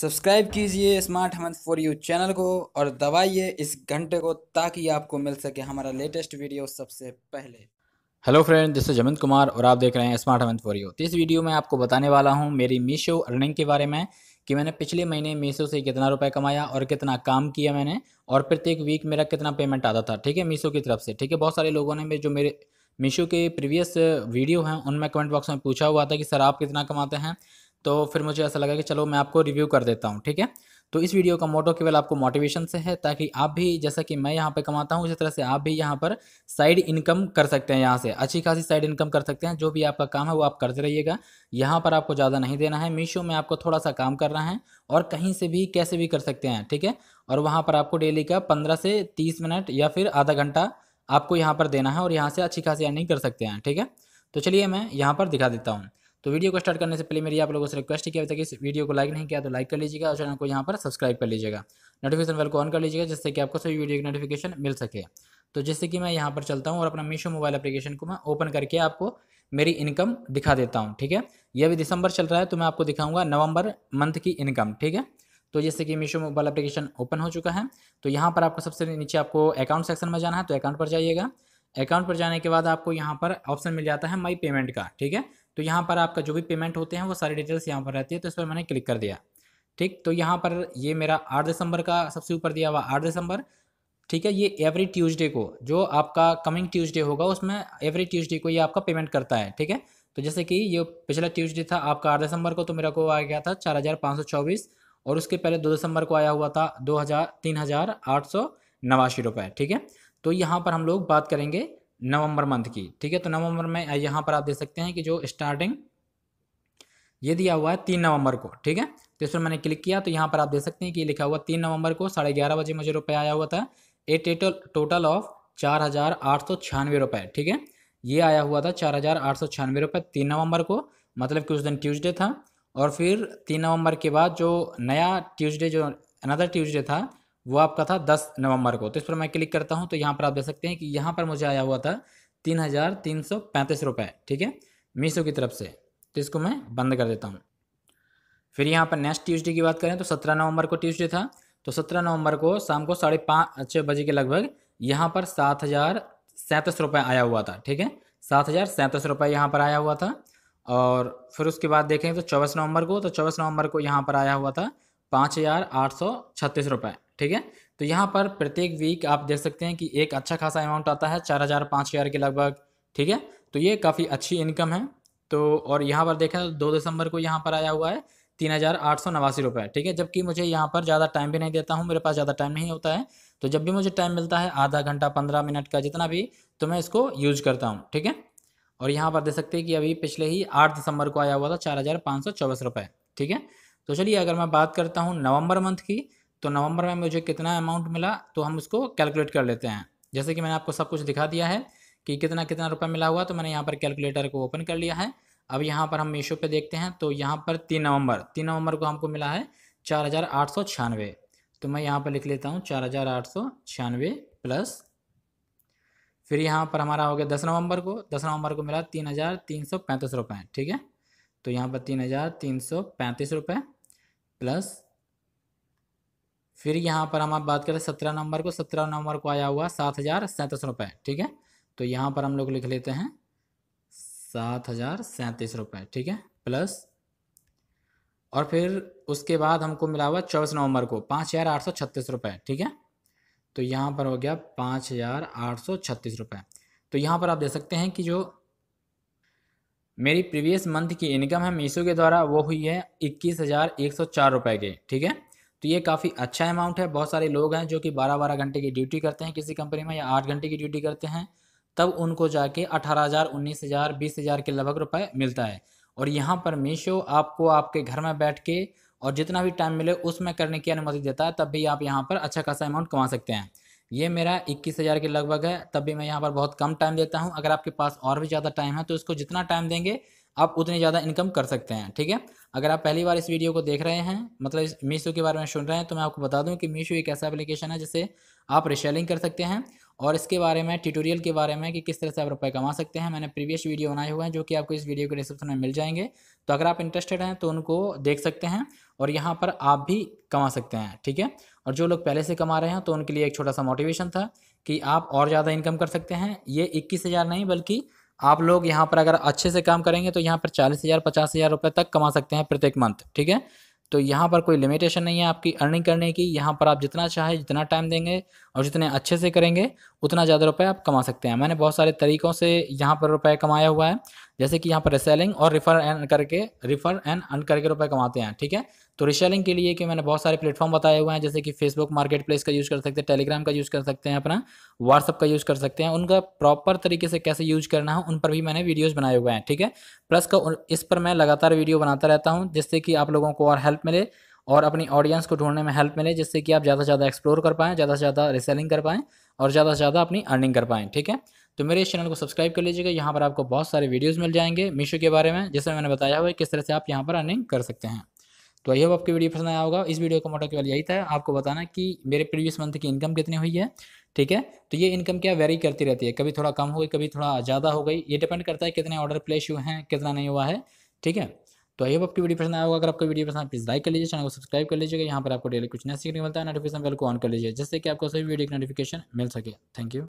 subscribe कीजिए smart Hemant for you channel को और दबाइए इस घंटे को ताकि आपको मिल सके हमारा लेटेस्ट वीडियो सबसे पहले hello friend this is Hemant Kumar और आप देख रहे हैं स्मार्ट हेमंत फॉर यू तो इस वीडियो में आपको बताने वाला हूं मेरी मीशो अर्निंग के बारे में कि मैंने पिछले महीने मीशो से कितना रुपए कमाया और कितना काम किया मैंने और प्रत्येक वीक मेरा कितना पेमेंट आता था ठीक है मीशो की तरफ से ठीक है बहुत सारे लोगों ने जो मेरे मीशो के प्रीवियस वीडियो हैं उनमें कमेंट बॉक्स में पूछा हुआ था कि सर आप कितना कमाते हैं तो फिर मुझे ऐसा लगा कि चलो मैं आपको रिव्यू कर देता हूँ ठीक है तो इस वीडियो का मोटो केवल आपको मोटिवेशन से है ताकि आप भी जैसा कि मैं यहाँ पे कमाता हूँ उसी तरह से आप भी यहाँ पर साइड इनकम कर सकते हैं यहाँ से अच्छी खासी साइड इनकम कर सकते हैं जो भी आपका काम है वो आप करते रहिएगा यहाँ पर आपको ज़्यादा नहीं देना है मीशो में आपको थोड़ा सा काम करना है और कहीं से भी कैसे भी कर सकते हैं ठीक है और वहाँ पर आपको डेली का पंद्रह से तीस मिनट या फिर आधा घंटा आपको यहाँ पर देना है और यहाँ से अच्छी खासी अर्निंग कर सकते हैं ठीक है तो चलिए मैं यहाँ पर दिखा देता हूँ तो वीडियो को स्टार्ट करने से पहले मेरी आप लोगों से रिक्वेस्ट है कि अभी तक इस वीडियो को लाइक नहीं किया तो लाइक कर लीजिएगा और चैनल को यहाँ पर सब्सक्राइब कर लीजिएगा नोटिफिकेशन बेल को ऑन कर लीजिएगा जिससे कि आपको सभी वीडियो की नोटिफिकेशन मिल सके तो जैसे कि मैं यहाँ पर चलता हूँ और अपना मीशो मोबाइल एप्लीकेशन को मैं ओपन करके आपको मेरी इनकम दिखा देता हूँ ठीक है ये अभी दिसंबर चल रहा है तो मैं आपको दिखाऊंगा नवंबर मंथ की इनकम ठीक है तो जैसे कि मीशो मोबाइल एप्लीकेशन ओपन हो चुका है तो यहाँ पर आपको सबसे नीचे आपको अकाउंट सेक्शन में जाना है तो अकाउंट पर जाइएगा अकाउंट पर जाने के बाद आपको यहाँ पर ऑप्शन मिल जाता है माई पेमेंट का ठीक है तो यहाँ पर आपका जो भी पेमेंट होते हैं वो सारी डिटेल्स यहाँ पर रहती है तो इस पर मैंने क्लिक कर दिया ठीक तो यहाँ पर ये मेरा आठ दिसंबर का सबसे ऊपर दिया हुआ आठ दिसंबर ठीक है ये एवरी ट्यूजडे को जो आपका कमिंग ट्यूजडे होगा उसमें एवरी ट्यूजडे को ये आपका पेमेंट करता है ठीक है तो जैसे कि ये पिछला ट्यूजडे था आपका आठ दिसंबर को तो मेरा को आ गया था चार हज़ार पाँच सौ चौबीस और उसके पहले दो दिसंबर को आया हुआ था दो हज़ार तीन हज़ार आठ सौ नवासी रुपये ठीक है तो यहाँ पर हम लोग बात करेंगे नवंबर मंथ की ठीक है तो नवंबर में यहाँ पर आप देख सकते हैं कि जो स्टार्टिंग ये दिया हुआ है तीन नवंबर को ठीक है तो इसमें मैंने क्लिक किया तो यहाँ पर आप देख सकते हैं कि लिखा हुआ तीन नवंबर को साढ़े ग्यारह बजे मुझे रुपये आया हुआ था ए टेटल टोटल ऑफ चार हज़ार आठ सौ छियानवे रुपये ठीक है ये आया हुआ था चार हज़ार आठ सौ छियानवे रुपये तीन नवंबर को मतलब कि उस दिन ट्यूजडे था और फिर तीन नवंबर के बाद जो नया ट्यूजडे जो अनदर ट्यूजडे था वो आपका था दस नवंबर को तो इस पर मैं क्लिक करता हूँ तो यहाँ पर आप देख सकते हैं कि यहाँ पर मुझे आया हुआ था तीन हज़ार तीन सौ पैंतीस रुपये ठीक है मीशो की तरफ से तो इसको मैं बंद कर देता हूँ फिर यहाँ पर नेक्स्ट ट्यूजडे की बात करें तो सत्रह नवंबर को ट्यूजडे था तो सत्रह नवंबर को शाम को साढ़े पाँच छः बजे के लगभग यहाँ पर सात हज़ार सैंतीस रुपये आया हुआ था ठीक है सात हज़ार सैंतीस रुपये यहाँ पर आया हुआ था और फिर उसके बाद देखें तो चौबीस नवंबर को तो चौबीस नवंबर को यहाँ पर आया हुआ था पाँच हज़ार आठ सौ छत्तीस रुपये ठीक है तो यहाँ पर प्रत्येक वीक आप देख सकते हैं कि एक अच्छा खासा अमाउंट आता है चार हज़ार पाँच हज़ार के लगभग ठीक है तो ये काफ़ी अच्छी इनकम है तो और यहाँ पर देखा दो दिसंबर को यहाँ पर आया हुआ है तीन हज़ार आठ सौ नवासी रुपये ठीक है जबकि मुझे यहाँ पर ज़्यादा टाइम भी नहीं देता हूँ मेरे पास ज़्यादा टाइम नहीं होता है तो जब भी मुझे टाइम मिलता है आधा घंटा पंद्रह मिनट का जितना भी तो मैं इसको यूज करता हूँ ठीक है और यहाँ पर देख सकते हैं कि अभी पिछले ही आठ दिसंबर को आया हुआ था चार हज़ार पाँच सौ चौबीस रुपये ठीक है तो चलिए अगर मैं बात करता हूँ नवंबर मंथ की तो नवंबर में मुझे कितना अमाउंट मिला तो हम उसको कैलकुलेट कर लेते हैं जैसे कि मैंने आपको सब कुछ दिखा दिया है कि कितना कितना रुपये मिला हुआ तो मैंने यहाँ पर कैलकुलेटर को ओपन कर लिया है अब यहाँ पर हम मीशो पे देखते हैं तो यहाँ पर तीन नवंबर तीन नवंबर को हमको मिला है चार हज़ार आठ सौ छियानवे तो मैं यहाँ पर लिख लेता हूँ चार हज़ार आठ सौ छियानवे प्लस फिर यहाँ पर हमारा हो गया दस नवंबर को दस नवंबर को मिला तीन हज़ार तीन सौ पैंतीस रुपये ठीक है तो यहाँ पर तीन हज़ार तीन सौ पैंतीस रुपये प्लस फिर यहाँ पर हम आप बात करें सत्रह नंबर को सत्रह नंबर को आया हुआ सात हज़ार सैंतीस रुपये ठीक है तो यहाँ पर हम लोग लिख लेते हैं सात हज़ार सैंतीस रुपये ठीक है प्लस और फिर उसके बाद हमको मिला हुआ चौबीस नवंबर को पाँच हज़ार आठ सौ छत्तीस रुपये ठीक है तो यहाँ पर हो गया पाँच हज़ार आठ सौ छत्तीस रुपये तो यहाँ पर आप देख सकते हैं कि जो मेरी प्रीवियस मंथ की इनकम है मीशो के द्वारा वो हुई है इक्कीस हज़ार एक सौ चार रुपये की ठीक है तो ये काफ़ी अच्छा अमाउंट है बहुत सारे लोग हैं जो कि बारह बारह घंटे की ड्यूटी करते हैं किसी कंपनी में या आठ घंटे की ड्यूटी करते हैं तब उनको जाके अठारह हज़ार उन्नीस हज़ार बीस हज़ार के लगभग रुपए मिलता है और यहाँ पर मीशो आपको आपके घर में बैठ के और जितना भी टाइम मिले उसमें करने की अनुमति देता है तब भी आप यहाँ पर अच्छा खासा अमाउंट कमा सकते हैं ये मेरा इक्कीस हज़ार के लगभग है तब भी मैं यहाँ पर बहुत कम टाइम देता हूँ अगर आपके पास और भी ज़्यादा टाइम है तो इसको जितना टाइम देंगे आप उतनी ज़्यादा इनकम कर सकते हैं ठीक है अगर आप पहली बार इस वीडियो को देख रहे हैं मतलब मीशो के बारे में सुन रहे हैं तो मैं आपको बता दूं कि मीशो एक ऐसा एप्लीकेशन है जिसे आप रिसेलिंग कर सकते हैं और इसके बारे में ट्यूटोरियल के बारे में कि किस तरह से आप रुपए कमा सकते हैं मैंने प्रीवियस वीडियो बनाए हुए हैं जो कि आपको इस वीडियो के डिस्क्रिप्शन में मिल जाएंगे तो अगर आप इंटरेस्टेड हैं तो उनको देख सकते हैं और यहाँ पर आप भी कमा सकते हैं ठीक है और जो लोग पहले से कमा रहे हैं तो उनके लिए एक छोटा सा मोटिवेशन था कि आप और ज़्यादा इनकम कर सकते हैं ये इक्कीस नहीं बल्कि आप लोग यहाँ पर अगर अच्छे से काम करेंगे तो यहाँ पर चालीस हज़ार पचास हज़ार रुपये तक कमा सकते हैं प्रत्येक मंथ ठीक है तो यहाँ पर कोई लिमिटेशन नहीं है आपकी अर्निंग करने की यहाँ पर आप जितना चाहे जितना टाइम देंगे और जितने अच्छे से करेंगे उतना ज़्यादा रुपये आप कमा सकते हैं मैंने बहुत सारे तरीक़ों से यहाँ पर रुपये कमाया हुआ है जैसे कि यहाँ पर रिसेलिंग और रिफ़र एंड करके रिफ़र एंड अन करके रुपये कमाते हैं ठीक है तो रिसेलिंग के लिए कि मैंने बहुत सारे प्लेटफॉर्म बताए हुए हैं जैसे कि फेसबुक मार्केट प्लेस का यूज़ कर सकते हैं टेलीग्राम का यूज़ कर सकते हैं अपना व्हाट्सअप का यूज़ कर सकते हैं उनका प्रॉपर तरीके से कैसे यूज करना है उन पर भी मैंने वीडियोज़ बनाए हुए हैं ठीक है प्लस का इस पर मैं लगातार वीडियो बनाता रहता हूँ जिससे कि आप लोगों को और हेल्प मिले और अपनी ऑडियंस को ढूंढने में हेल्प मिले जिससे कि आप ज़्यादा से ज़्यादा एक्सप्लोर कर पाएँ ज़्यादा से ज़्यादा रिसेलिंग कर पाएँ और ज़्यादा से ज़्यादा अपनी अर्निंग कर पाएँ ठीक है तो मेरे इस चैनल को सब्सक्राइब कर लीजिएगा यहाँ पर आपको बहुत सारे वीडियोज़ मिल जाएंगे मीशो के बारे में जिसमें मैंने बताया हुआ है किस तरह से आप यहाँ पर अर्निंग कर सकते हैं तो आई होप आपकी वीडियो पसंद आया होगा इस वीडियो का मोटा केवल यही था आपको बताना कि मेरे प्रीवियस मंथ की इनकम कितनी हुई है ठीक है तो ये इनकम क्या वेरी करती रहती है कभी थोड़ा कम हो गई कभी थोड़ा ज़्यादा हो गई ये डिपेंड करता है कितने ऑर्डर प्लेस हुए हैं कितना नहीं हुआ है ठीक है तो आई होप आपकी वीडियो पसंद आया होगा अगर आपको वीडियो पसंद प्लीज़ लाइक कर लीजिए चैनल को सब्सक्राइब कर लीजिएगा यहाँ पर आपको डेली कुछ नया सीखने मिलता है नोटिफिकेशन बेल को ऑन कर लीजिए जिससे कि आपको सभी वीडियो की नोटिफिकेशन मिल सके थैंक यू